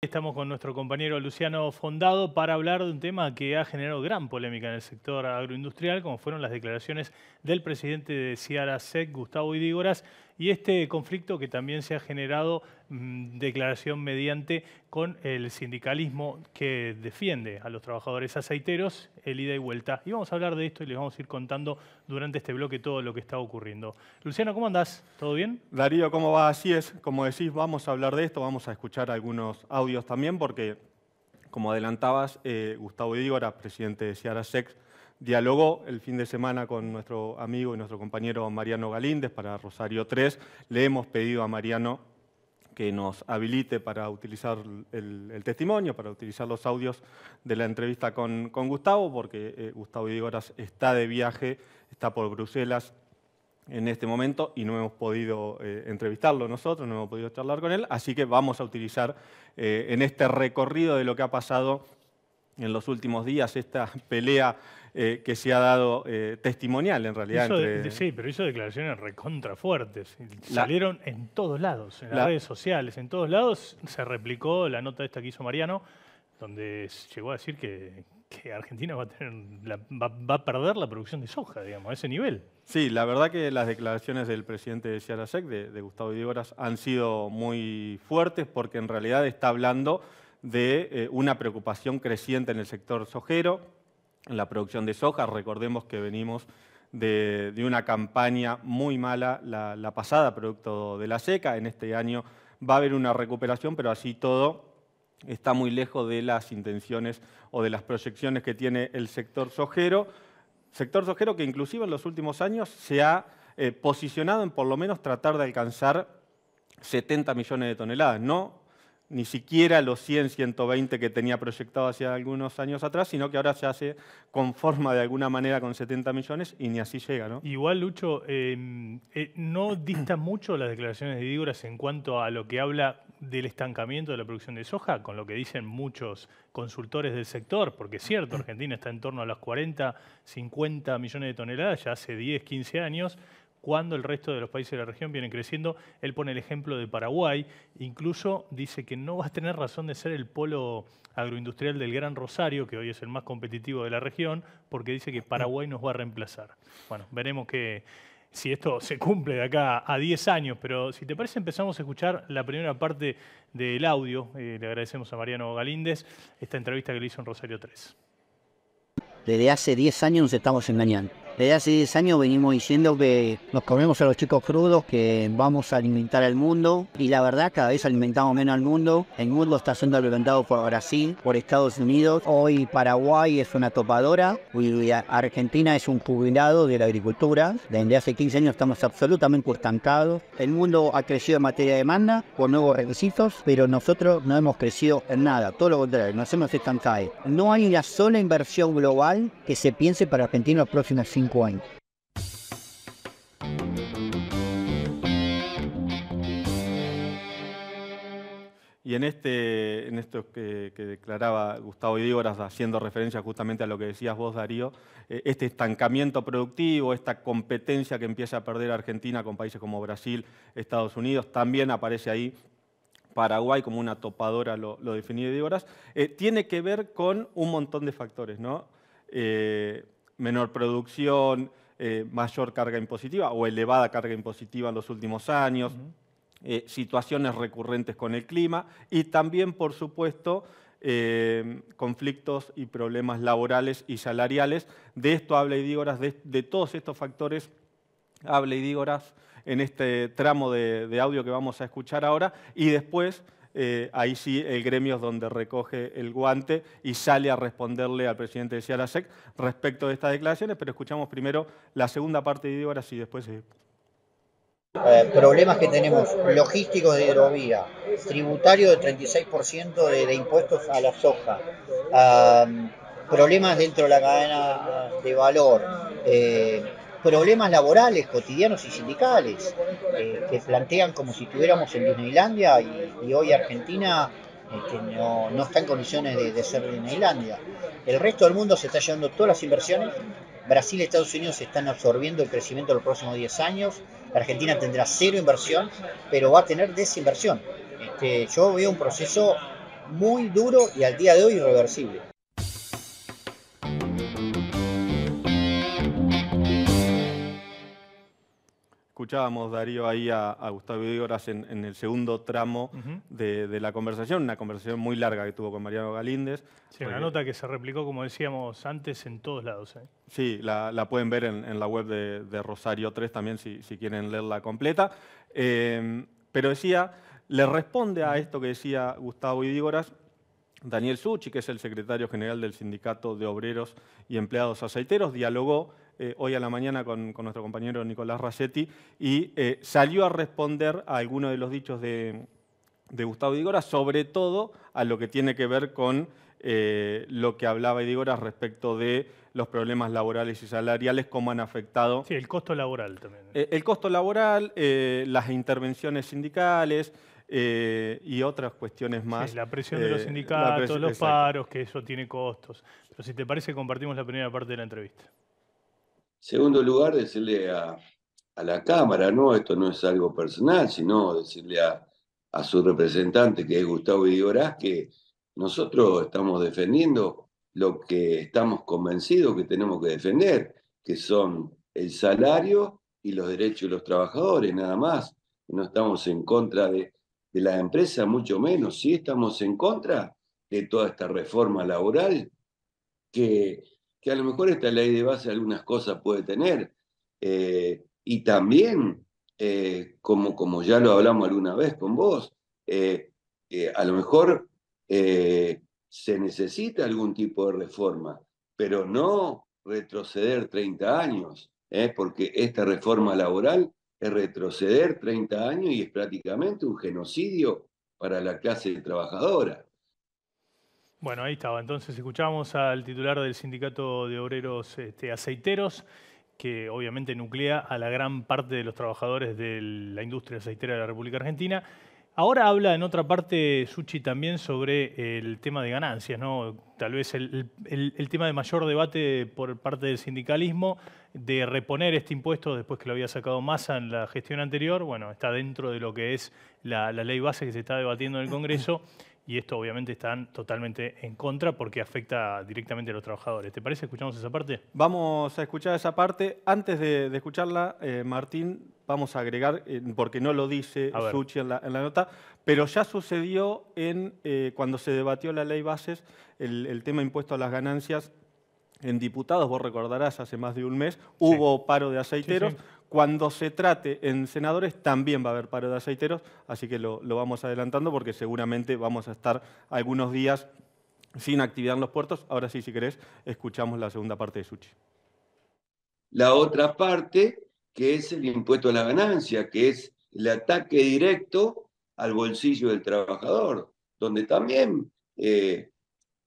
Estamos con nuestro compañero Luciano Fondado para hablar de un tema que ha generado gran polémica en el sector agroindustrial, como fueron las declaraciones del presidente de Ciara SEC, Gustavo Idígoras, y este conflicto que también se ha generado mm, declaración mediante con el sindicalismo que defiende a los trabajadores aceiteros, el ida y vuelta. Y vamos a hablar de esto y les vamos a ir contando durante este bloque todo lo que está ocurriendo. Luciano, ¿cómo andás? ¿Todo bien? Darío, ¿cómo va? Así es, como decís, vamos a hablar de esto, vamos a escuchar algunos audios también porque, como adelantabas, eh, Gustavo Dígora, presidente de Ciara Sex, dialogó el fin de semana con nuestro amigo y nuestro compañero Mariano Galíndez para Rosario 3. Le hemos pedido a Mariano que nos habilite para utilizar el, testimonio, para utilizar los audios de la entrevista con, Gustavo, porque eh, Gustavo Idigoras está de viaje, está por Bruselas, en este momento y no hemos podido eh, entrevistarlo nosotros, no hemos podido charlar con él, así que vamos a utilizar eh, en este recorrido de lo que ha pasado en los últimos días esta pelea eh, que se ha dado eh, testimonial en realidad. sí, pero hizo declaraciones recontrafuertes. Salieron en todos lados, en las redes sociales, en todos lados. Se replicó la nota esta que hizo Mariano, donde llegó a decir que, Argentina va a, tener va, a, perder la producción de soja, digamos, a ese nivel. Sí, la verdad que las declaraciones del presidente de Ciarasec, de, de Gustavo Díboras, han sido muy fuertes porque en realidad está hablando de eh, una preocupación creciente en el sector sojero, en la producción de soja. Recordemos que venimos de, una campaña muy mala la, pasada, producto de la seca. En este año va a haber una recuperación, pero así todo está muy lejos de las intenciones o de las proyecciones que tiene el sector sojero. Sector sojero que inclusive en los últimos años se ha eh, posicionado en por lo menos tratar de alcanzar 70 millones de toneladas, no ni siquiera los 100, 120 que tenía proyectado hace algunos años atrás, sino que ahora se hace con de alguna manera con 70 millones y ni así llega. ¿no? Igual, Lucho, em, eh, no distan mucho las declaraciones de Dígoras en cuanto a lo que habla del estancamiento de la producción de soja, con lo que dicen muchos consultores del sector, porque es cierto, Argentina está en torno a las 40, 50 millones de toneladas ya hace 10, 15 años, cuando el resto de los países de la región vienen creciendo. Él pone el ejemplo de Paraguay, incluso dice que no va a tener razón de ser el polo agroindustrial del Gran Rosario, que hoy es el más competitivo de la región, porque dice que Paraguay nos va a reemplazar. Bueno, veremos que, si esto se cumple de acá a 10 años, pero si te parece empezamos a escuchar la primera parte del audio. Eh, le agradecemos a Mariano Galíndez esta entrevista que le hizo en Rosario 3. Desde hace 10 años nos estamos engañando. Desde hace 10 años venimos diciendo que nos comemos a los chicos crudos, que vamos a alimentar al mundo y la verdad cada vez alimentamos menos al mundo. El mundo está siendo alimentado por Brasil, por Estados Unidos. Hoy Paraguay es una topadora y Argentina es un jubilado de la agricultura. Desde hace 15 años estamos absolutamente estancados. El mundo ha crecido en materia de demanda por nuevos requisitos, pero nosotros no hemos crecido en nada. Todo lo contrario, nos hemos estancado. No hay la sola inversión global que se piense para Argentina en los próximos 5 y en, este, en esto que, declaraba Gustavo Idígoras, haciendo referencia justamente a lo que decías vos, Darío, eh, este estancamiento productivo, esta competencia que empieza a perder Argentina con países como Brasil, Estados Unidos, también aparece ahí Paraguay como una topadora, lo, lo definí eh, tiene que ver con un montón de factores, ¿no? Eh, menor producción, eh, mayor carga impositiva o elevada carga impositiva en los últimos años, eh, situaciones recurrentes con el clima y también, por supuesto, eh, conflictos y problemas laborales y salariales. De esto habla Idígoras, de, de todos estos factores habla Idígoras en este tramo de audio que vamos a escuchar ahora y después eh, ahí sí el gremio es donde recoge el guante y sale a responderle al presidente de Sec respecto de estas declaraciones, pero escuchamos primero la segunda parte de Díbora, y después... Eh, problemas que tenemos logísticos de hidrovía, tributario de 36% de, impuestos a la soja, problemas dentro de la cadena de valor, eh, problemas laborales, cotidianos y sindicales, eh, que plantean como si estuviéramos en Disneylandia y, hoy Argentina este, no, está en condiciones de, ser Disneylandia. El resto del mundo se está llevando todas las inversiones. Brasil y Estados Unidos están absorbiendo el crecimiento de los próximos 10 años. Argentina tendrá cero inversión, pero va a tener desinversión. Este, yo veo un proceso muy duro y al día de hoy irreversible. escuchábamos, Darío, ahí a, Gustavo idígoras en, el segundo tramo de, la conversación, una conversación muy larga que tuvo con Mariano Galíndez. Sí, una nota que se replicó, como decíamos antes, en todos lados. ¿eh? Sí, la, pueden ver en, la web de, Rosario 3 también, si, quieren leerla completa. Eh, pero decía, le responde a esto que decía Gustavo idígoras Daniel Suchi, que es el secretario general del Sindicato de Obreros y Empleados Aceiteros, dialogó eh, hoy a la mañana con, nuestro compañero Nicolás Rayetti y eh, salió a responder a algunos de los dichos de, Gustavo Dígora, sobre todo a lo que tiene que ver con eh, lo que hablaba Dígora respecto de los problemas laborales y salariales, cómo han afectado. Sí, el costo laboral también. el costo laboral, las intervenciones sindicales. y otras cuestiones más. Sí, la presión de los sindicatos, los paros, que eso tiene costos. Pero si te parece, compartimos la primera parte de la entrevista. Segundo lugar, decirle a, la Cámara, ¿no? Esto no es algo personal, sino decirle a, su representante, que es Gustavo Idiorás, que nosotros estamos defendiendo lo que estamos convencidos que tenemos que defender, que son el salario y los derechos de los trabajadores, nada más. No estamos en contra de, de la empresa, mucho menos. Sí estamos en contra de toda esta reforma laboral que a lo mejor esta ley de base algunas cosas puede tener. Eh, y también, eh, como, como ya lo hablamos alguna vez con vos, eh, a lo mejor se necesita algún tipo de reforma, pero no retroceder 30 años, porque esta reforma laboral es retroceder 30 años y es prácticamente un genocidio para la clase trabajadora. Bueno, ahí estaba. Entonces escuchamos al titular del Sindicato de Obreros este, Aceiteros, que obviamente nuclea a la gran parte de los trabajadores de la industria aceitera de la República Argentina. Ahora habla en otra parte, Suchi, también sobre el tema de ganancias, ¿no? Tal vez el, tema de mayor debate por parte del sindicalismo de reponer este impuesto después que lo había sacado Massa en la gestión anterior. Bueno, está dentro de lo que es la ley base que se está debatiendo en el Congreso y esto obviamente están totalmente en contra porque afecta directamente a los trabajadores. ¿Te parece? ¿Escuchamos esa parte? Vamos a escuchar esa parte. Antes de, escucharla, eh, Martín, vamos a agregar, eh, porque no lo dice Suchi en la, nota, pero ya sucedió en eh, cuando se debatió la ley Bases, el, tema impuesto a las ganancias en diputados, vos recordarás, hace más de un mes hubo paro de aceiteros. Cuando se trate en senadores también va a haber paro de aceiteros, así que lo, vamos adelantando porque seguramente vamos a estar algunos días sin actividad en los puertos. Ahora sí, si querés, escuchamos la segunda parte de Suchi. La otra parte, que es el impuesto a la ganancia, que es el ataque directo al bolsillo del trabajador, donde también, eh,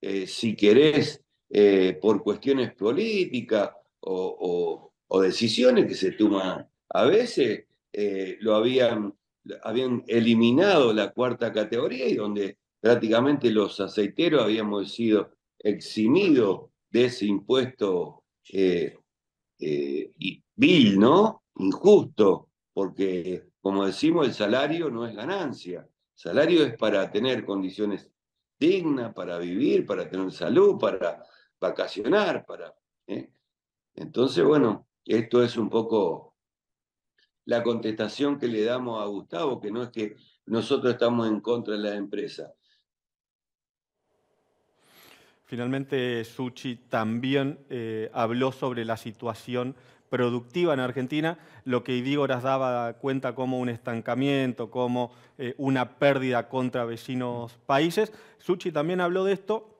eh, si querés, eh, por cuestiones políticas o, o decisiones que se toman. A veces eh, lo habían, habían eliminado la cuarta categoría y donde prácticamente los aceiteros habíamos sido eximidos de ese impuesto eh, eh, vil, ¿no? Injusto, porque como decimos, el salario no es ganancia. El salario es para tener condiciones dignas, para vivir, para tener salud, para vacacionar, para... Entonces, bueno, esto es un poco la contestación que le damos a Gustavo, que no es que nosotros estamos en contra de la empresa. Finalmente, Suchi también eh, habló sobre la situación productiva en Argentina, lo que Idígoras daba cuenta como un estancamiento, como eh, una pérdida contra vecinos países. Suchi también habló de esto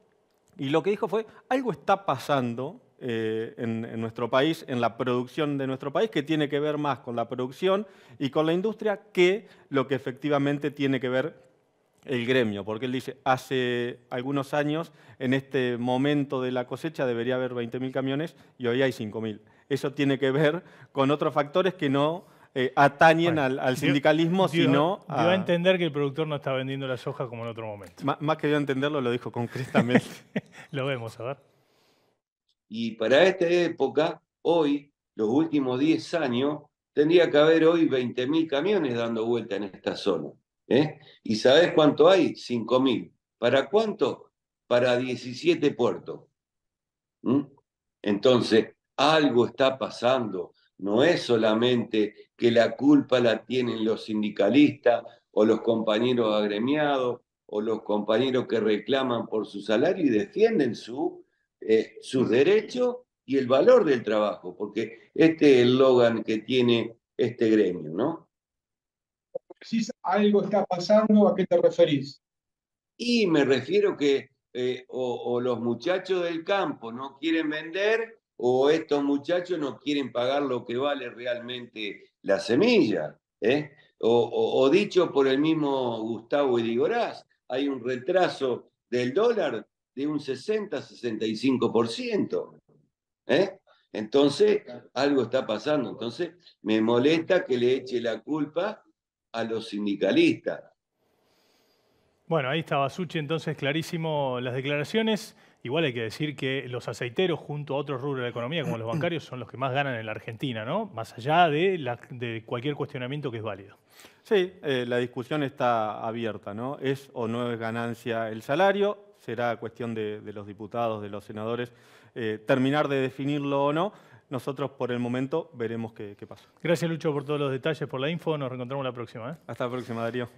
y lo que dijo fue, algo está pasando eh, en, nuestro país, en la producción de nuestro país, que tiene que ver más con la producción y con la industria que lo que efectivamente tiene que ver el gremio, porque él dice, hace algunos años, en este momento de la cosecha debería haber 20.000 camiones y hoy hay 5.000. Eso tiene que ver con otros factores que no eh, atañen al, sindicalismo, sino... a... a... entender que el productor no está vendiendo la soja como en otro momento. más que yo entenderlo, lo dijo concretamente. lo vemos, a ver. Y para esta época, hoy, los últimos 10 años, tendría que haber hoy 20.000 camiones dando vuelta en esta zona. ¿eh? ¿Y sabes cuánto hay? 5.000. ¿Para cuánto? Para 17 puertos. Entonces, algo está pasando. No es solamente que la culpa la tienen los sindicalistas o los compañeros agremiados o los compañeros que reclaman por su salario y defienden su eh, sus derechos y el valor del trabajo, porque este es el logan que tiene este gremio, ¿no? Si algo está pasando, ¿a qué te referís? Y me refiero que eh, o, los muchachos del campo no quieren vender o estos muchachos no quieren pagar lo que vale realmente la semilla. ¿eh? O, dicho por el mismo Gustavo Edigoraz, hay un retraso del dólar de un 60-65%. ¿eh? Entonces, algo está pasando. Entonces, me molesta que le eche la culpa a los sindicalistas. Bueno, ahí estaba Suchi, entonces clarísimo las declaraciones. Igual hay que decir que los aceiteros, junto a otros rubros de la economía, como los bancarios, son los que más ganan en la Argentina, ¿no? Más allá de, cualquier cuestionamiento que es válido. Sí, eh, la discusión está abierta, ¿no? ¿Es o no es ganancia el salario? será cuestión de, los diputados, de los senadores, eh, terminar de definirlo o no. Nosotros por el momento veremos qué, pasa. Gracias Lucho por todos los detalles, por la info. Nos reencontramos la próxima. ¿eh? Hasta la próxima, Darío.